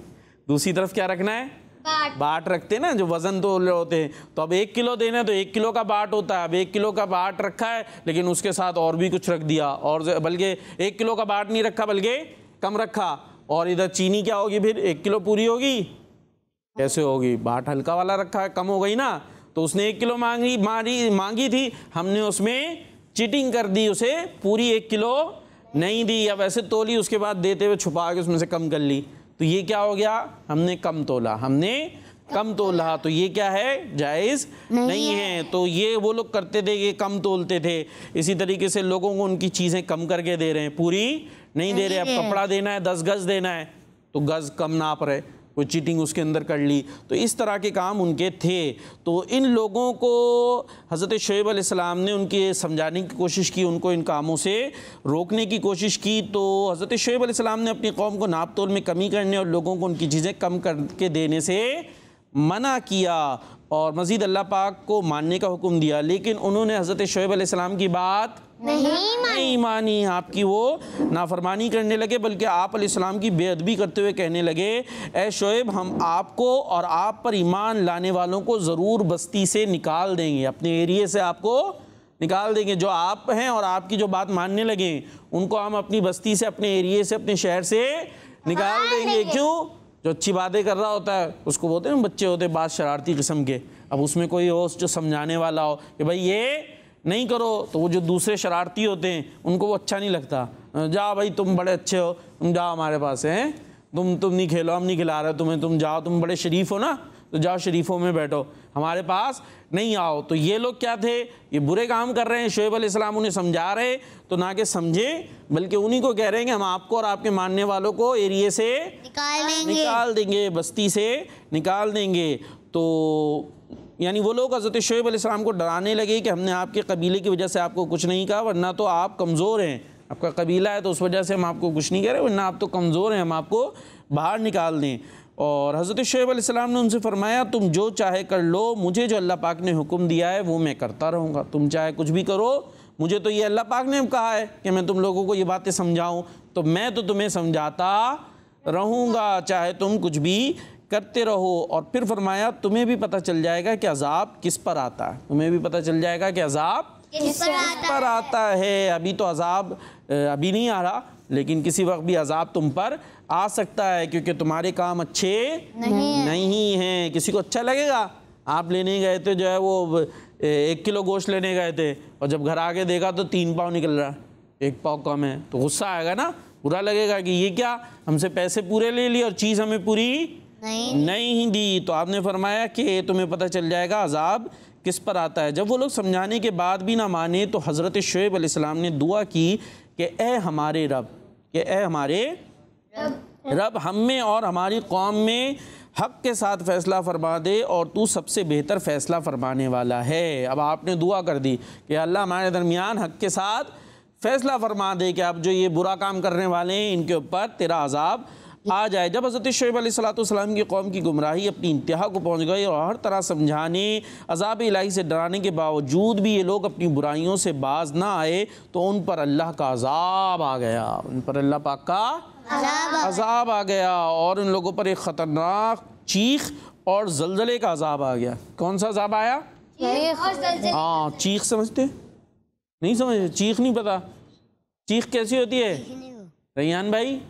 दूसरी तरफ क्या रखना है बाट बाट रखते हैं ना जो वजन तोल रहे होते हैं तो अब एक किलो देना है तो एक किलो का बाट होता है अब एक किलो का बाट रखा है लेकिन उसके साथ और भी कुछ रख दिया और बल्कि एक किलो का बाट नहीं रखा बल्कि कम रखा और इधर चीनी क्या होगी फिर एक किलो पूरी होगी कैसे होगी बाट हल्का वाला रखा है कम हो गई ना तो उसने एक किलो मांगी मारी मांगी थी हमने उसमें चीटिंग कर दी उसे पूरी एक किलो नहीं दी या वैसे तोली उसके बाद देते हुए छुपा के उसमें से कम कर ली तो ये क्या हो गया हमने कम तोला हमने कम तोला तो ये क्या है जायज़ नहीं, नहीं है।, है तो ये वो लोग करते थे ये कम तोलते थे इसी तरीके से लोगों को उनकी चीज़ें कम करके दे रहे हैं पूरी नहीं दे रहे अब कपड़ा देना है दस गज देना है तो गज कम नाप रहे कोई चीटिंग उसके अंदर कर ली तो इस तरह के काम उनके थे तो इन लोगों को हज़रत शुब आसमाम ने उनके समझाने की कोशिश की उनको इन कामों से रोकने की कोशिश की तो हज़रत शेब आसमाम ने अपनी कौम को नाप तोल में कमी करने और लोगों को उनकी चीज़ें कम करके देने से मना किया और मज़ीद अल्लाह पाक को मानने का हुक्म दिया लेकिन उन्होंने हज़रत शुएब सलाम की बात नहीं मानी नहीं मानी आपकी वो नाफरमानी करने लगे बल्कि आप सलाम की बेअदबी करते हुए कहने लगे ए शोएब हम आपको और आप पर ईमान लाने वालों को ज़रूर बस्ती से निकाल देंगे अपने एरिए से आपको निकाल देंगे जो आप हैं और आपकी जो बात मानने लगे उनको हम अपनी बस्ती से अपने एरिए से अपने शहर से निकाल देंगे क्यों जो अच्छी बातें कर रहा होता है उसको बोलते हैं बच्चे होते बात शरारती किस्म के अब उसमें कोई हो जो समझाने वाला हो कि भाई ये नहीं करो तो वो जो दूसरे शरारती होते हैं उनको वो अच्छा नहीं लगता जाओ भाई तुम बड़े अच्छे हो तुम जाओ हमारे पास हैं तुम तुम नहीं खेलो हम नहीं खिला रहे तुम्हें तुम जाओ तुम बड़े शरीफ हो ना तो जाओ शरीफों में बैठो हमारे पास नहीं आओ तो ये लोग क्या थे ये बुरे काम कर रहे हैं शुएब अलैहिस्सलाम उन्हें समझा रहे तो ना कि समझें बल्कि उन्हीं को कह रहे हैं कि हम आपको और आपके मानने वालों को एरिए से निकाल देंगे निकाल देंगे बस्ती से निकाल देंगे तो यानी वो लोग हज़रत शुएब अलैहिस्सलाम को डराने लगे कि हमने आपके कबीले की वजह से आपको कुछ नहीं कहा वरना तो आप कमज़ोर हैं आपका कबीला है तो उस वजह से हम आपको कुछ नहीं कह रहे वरना आप तो कमज़ोर हैं हम आपको बाहर निकाल दें और हज़रत शुब आसमाम ने उनसे फ़रमाया तुम जो चाहे कर लो मुझे जो अल्लाह पाक ने हुक्म दिया है वो मैं करता रहूँगा तुम चाहे कुछ भी करो मुझे तो ये अल्लाह पाक ने कहा है कि मैं तुम लोगों को ये बातें समझाऊँ तो मैं तो तुम्हें समझाता रहूँगा चाहे तुम कुछ भी करते रहो और फिर फरमाया तुम्हें भी पता चल जाएगा कि अजाब किस पर आता है तुम्हें भी पता चल जाएगा कि अजाब किस पर आता है अभी तो अजाब अभी नहीं आ रहा लेकिन किसी वक्त भी अजाब तुम पर आ सकता है क्योंकि तुम्हारे काम अच्छे नहीं, नहीं हैं किसी को अच्छा लगेगा आप लेने गए थे जो है वो एक किलो गोश्त लेने गए थे और जब घर आके देखा तो तीन पाव निकल रहा एक पाव कम है तो गुस्सा आएगा ना बुरा लगेगा कि ये क्या हमसे पैसे पूरे ले लिए और चीज़ हमें पूरी नहीं नहीं दी तो आपने फरमाया कि तुम्हें पता चल जाएगा अजाब किस पर आता है जब वो लोग समझाने के बाद भी ना माने तो हज़रत शुएब ने दुआ की कि ए हमारे रब कि ए हमारे रब, रब हम में और हमारी कौम में हक के साथ फ़ैसला फरमा दे और तू सबसे बेहतर फ़ैसला फरमाने वाला है अब आपने दुआ कर दी कि अल्लाह हमारे दरमियान हक के साथ फ़ैसला फरमा दे कि आप जो ये बुरा काम करने वाले हैं इनके ऊपर तेरा अजाब आ जाए जब हज़रत शुब सलाम की कौम की गुमराही अपनी इंतहा को पहुँच गई और हर तरह समझाने अजाब इलाही से डराने के बावजूद भी ये लोग अपनी बुराइयों से बाज ना आए तो उन पर अल्लाह का अजाब आ गया उन पर अल्लाह पाक का अजाब आ गया और उन लोगों पर एक ख़तरनाक चीख और जलजले का अजाब आ गया कौन सा अजाब आया हाँ चीख समझते नहीं समझ चीख नहीं पता चीख कैसी होती है रैयान भाई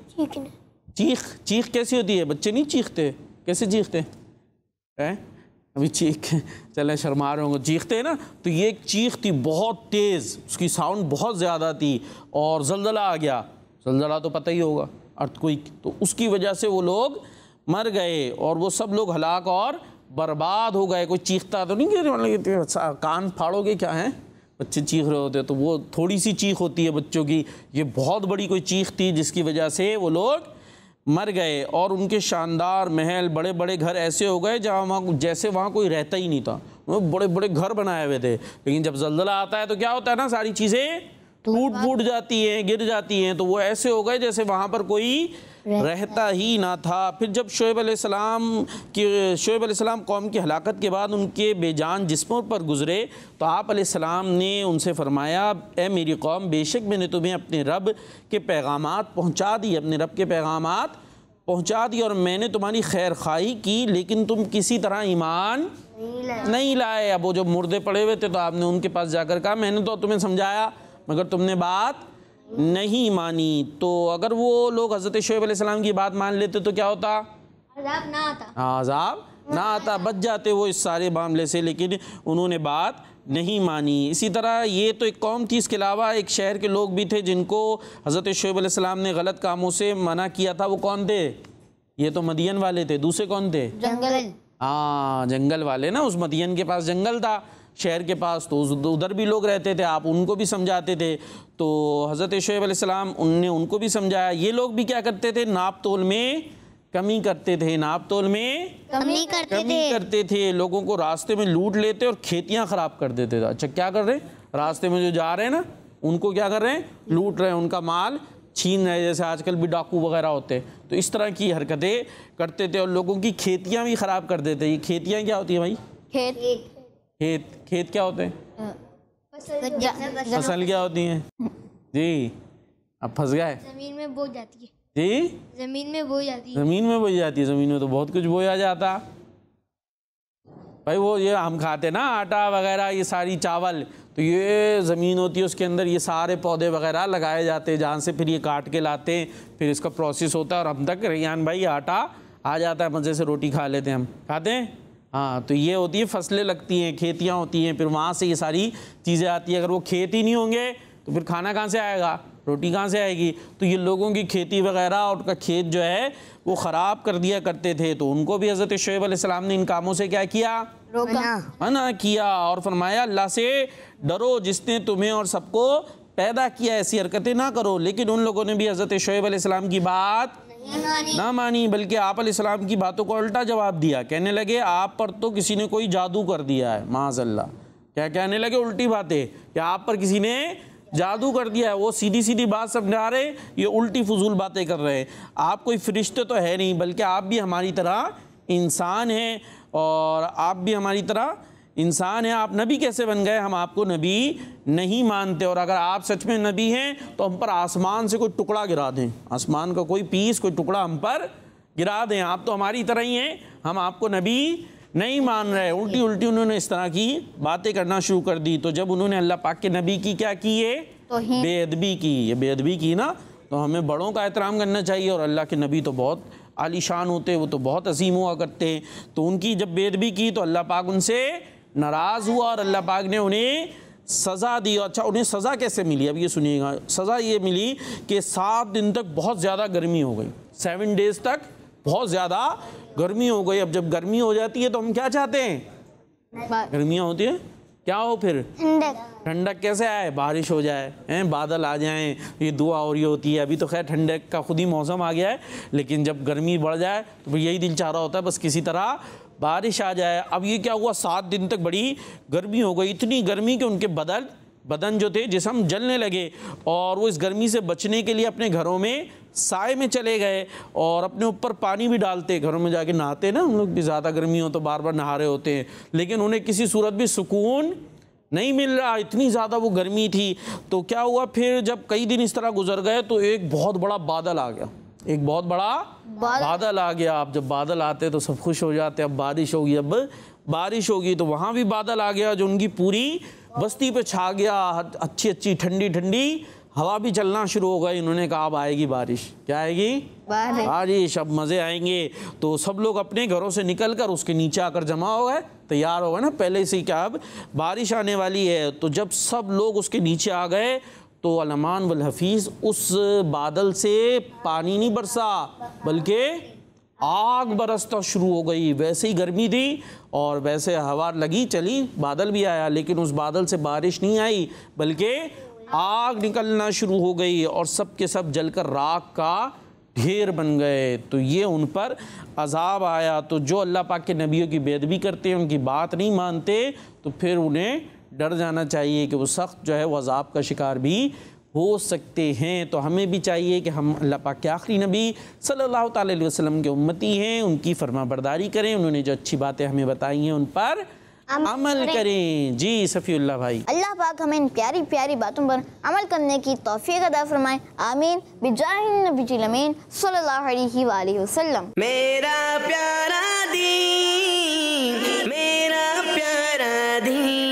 चीख चीख कैसी होती है बच्चे नहीं चीखते कैसे चीखते हैं अभी चीख चले शर्मा रहे होंगे चीखते हैं ना तो ये एक चीख थी बहुत तेज़ उसकी साउंड बहुत ज़्यादा थी और जलजला आ गया जलजला तो पता ही होगा अर्थ कोई तो उसकी वजह से वो लोग मर गए और वो सब लोग हलाक और बर्बाद हो गए कोई चीखता तो नहीं गिर कान फाड़ोगे क्या हैं बच्चे चीख रहे होते तो वो थोड़ी सी चीख होती है बच्चों की ये बहुत बड़ी कोई चीख थी जिसकी वजह से वो लोग मर गए और उनके शानदार महल बड़े बड़े घर ऐसे हो गए जहाँ वहाँ जैसे वहाँ कोई रहता ही नहीं था उन्होंने बड़े बड़े घर बनाए हुए थे लेकिन जब जलजला आता है तो क्या होता है ना सारी चीज़ें तो टूट फूट जाती हैं गिर जाती हैं तो वो ऐसे हो गए जैसे वहाँ पर कोई रहता ही ना था फिर जब शुएब आसमाम के शुएब सलाम कौम की हलाकत के बाद उनके बेजान जिस्मों पर गुज़रे तो आप सलाम ने उनसे फरमाया ए मेरी कौम बेशक मैंने तुम्हें अपने रब के पैगाम पहुँचा दिए अपने रब के पैगाम पहुँचा दिए और मैंने तुम्हारी खैर खाई की लेकिन तुम किसी तरह ईमान नहीं लाए अब वो जब मुर्दे पड़े हुए थे तो आपने उनके पास जाकर कहा मैंने तो तुम्हें समझाया मगर तुमने बात नहीं मानी तो अगर वो लोग हज़रत शुब की बात मान लेते तो क्या होता आजाब ना आता ना आता बच जाते वो इस सारे मामले से लेकिन उन्होंने बात नहीं मानी इसी तरह ये तो एक कौम थी इसके अलावा एक शहर के लोग भी थे जिनको हज़रत शुब आसमाम ने गलत कामों से मना किया था वो कौन थे ये तो मदियन वाले थे दूसरे कौन थे जंगल हाँ जंगल वाले ना उस मदियन के पास जंगल था शहर के पास तो उधर भी लोग रहते थे आप उनको भी समझाते थे तो हज़रत शुएब उनने उनको भी समझाया ये लोग भी क्या करते थे नाप तोल में कमी करते थे नाप तोल में कमी करते कमी थे। करते थे लोगों को रास्ते में लूट लेते और खेतियां ख़राब कर देते थे अच्छा क्या कर रहे हैं रास्ते में जो जा रहे हैं ना उनको क्या कर रहे हैं लूट रहे हैं उनका माल छीन रहे जैसे आजकल भी डाकू वगैरह होते हैं तो इस तरह की हरकतें करते थे और लोगों की खेतियाँ भी ख़राब कर देते ये खेतियाँ क्या होती हैं भाई खेत खेत खेत क्या होते हैं फसल क्या होती है जी अब फंस गए जमीन में बो जाती है जी जमीन में बोई जाती है जमीन में बोई जाती है जमीन में तो बहुत कुछ बोया जाता भाई वो ये हम खाते ना आटा वगैरह ये सारी चावल तो ये ज़मीन होती है उसके अंदर ये सारे पौधे वगैरह लगाए जाते हैं जहाँ से फिर ये काट के लाते हैं फिर इसका प्रोसेस होता है और हम तक रैयान भाई आटा आ जाता है मज़े से रोटी खा लेते हैं हम खाते हैं हाँ तो ये होती है फसलें लगती हैं खेतियाँ होती हैं फिर वहाँ से ये सारी चीज़ें आती हैं अगर वो खेत ही नहीं होंगे तो फिर खाना कहाँ से आएगा रोटी कहाँ से आएगी तो ये लोगों की खेती वगैरह और उनका खेत जो है वो ख़राब कर दिया करते थे तो उनको भी हज़रत शुब आसमाम ने इन कामों से क्या किया है ना किया और फरमाया अल्लाह से डरो जिसने तुम्हें और सबको पैदा किया ऐसी हरकतें ना करो लेकिन उन लोगों ने भी हज़रत शुब आसमाम की बात ना मानी बल्कि आप सलाम की बातों को उल्टा जवाब दिया कहने लगे आप पर तो किसी ने कोई जादू कर दिया है माजल्ला क्या कहने लगे उल्टी बातें कि आप पर किसी ने जादू कर दिया है वो सीधी सीधी बात समझा रहे ये उल्टी फजूल बातें कर रहे हैं आप कोई फरिश्ते तो है नहीं बल्कि आप भी हमारी तरह इंसान हैं और आप भी हमारी तरह इंसान है आप नबी कैसे बन गए हम आपको नबी नहीं मानते और अगर आप सच में नबी हैं तो हम पर आसमान से कोई टुकड़ा गिरा दें आसमान का कोई पीस कोई टुकड़ा हम पर गिरा दें आप तो हमारी तरह ही हैं हम आपको नबी नहीं मान रहे उल्टी उल्टी उन्होंने इस तरह की बातें करना शुरू कर दी तो जब उन्होंने अल्लाह पाक के नबी की क्या की ये तो बेअदबी की ये बेअदबी की ना तो हमें बड़ों का एहतराम करना चाहिए और अल्लाह के नबी तो बहुत आलीशान होते वो तो बहुत अजीम हुआ करते हैं तो उनकी जब बेदबी की तो अल्लाह पाक उनसे नाराज़ हुआ और अल्लाह पाक ने उन्हें सज़ा दी अच्छा उन्हें सज़ा कैसे मिली अब ये सुनिएगा सज़ा ये मिली कि सात दिन तक बहुत ज़्यादा गर्मी हो गई सेवन डेज़ तक बहुत ज़्यादा गर्मी हो गई अब जब गर्मी हो जाती है तो हम क्या चाहते हैं गर्मियाँ होती हैं क्या हो फिर ठंडक कैसे आए बारिश हो जाए हैं बादल आ जाएं ये दुआ और ये होती है अभी तो खैर ठंडक का खुद ही मौसम आ गया है लेकिन जब गर्मी बढ़ जाए तो यही दिल चाह रहा होता है बस किसी तरह बारिश आ जाए अब ये क्या हुआ सात दिन तक बड़ी गर्मी हो गई इतनी गर्मी कि उनके बदल बदन जो थे जिसम जलने लगे और वो इस गर्मी से बचने के लिए अपने घरों में साय में चले गए और अपने ऊपर पानी भी डालते घरों में जाके नहाते ना हम लोग ज़्यादा गर्मी हो तो बार बार नहा रहे होते हैं लेकिन उन्हें किसी सूरत भी सुकून नहीं मिल रहा इतनी ज़्यादा वो गर्मी थी तो क्या हुआ फिर जब कई दिन इस तरह गुजर गए तो एक बहुत बड़ा बादल आ गया एक बहुत बड़ा बादल आ गया आप जब बादल आते तो सब खुश हो जाते अब बारिश होगी अब बारिश होगी तो वहाँ भी बादल आ गया जो उनकी पूरी बस्ती पे छा गया अच्छी अच्छी ठंडी ठंडी हवा भी चलना शुरू हो गई इन्होंने कहा अब आएगी बारिश क्या आएगी बारिश अब हाँ मज़े आएंगे तो सब लोग अपने घरों से निकल कर उसके नीचे आकर जमा हो गए तैयार हो गए ना पहले से क्या अब बारिश आने वाली है तो जब सब लोग उसके नीचे आ गए तो अलमान वलहफीज़ उस बादल से पानी नहीं बरसा बल्कि आग बरसता शुरू हो गई वैसे ही गर्मी थी और वैसे हवा लगी चली बादल भी आया लेकिन उस बादल से बारिश नहीं आई बल्कि आग निकलना शुरू हो गई और सब के सब जलकर राख का ढेर बन गए तो ये उन पर अजाब आया तो जो अल्लाह पाक के नबियों की बेदबी करते हैं उनकी बात नहीं मानते तो फिर उन्हें डर जाना चाहिए कि वो सख्त जो है वो अजाब का शिकार भी हो सकते हैं तो हमें भी चाहिए कि हम अल्लाह पाक के आखिरी नबी सल्लल्लाहु अलैहि वसल्लम के उम्मती हैं उनकी फरमा बरदारी करें उन्होंने जो अच्छी बातें हमें बताई हैं उन पर अमल करें जी सफ़ील्ला भाई अल्लाह पाक हमें इन प्यारी प्यारी बातों पर अमल करने की तोफ़ी अदा फरमाए आमीन बिजामीन मेरा प्यारा दी मेरा प्यारा दी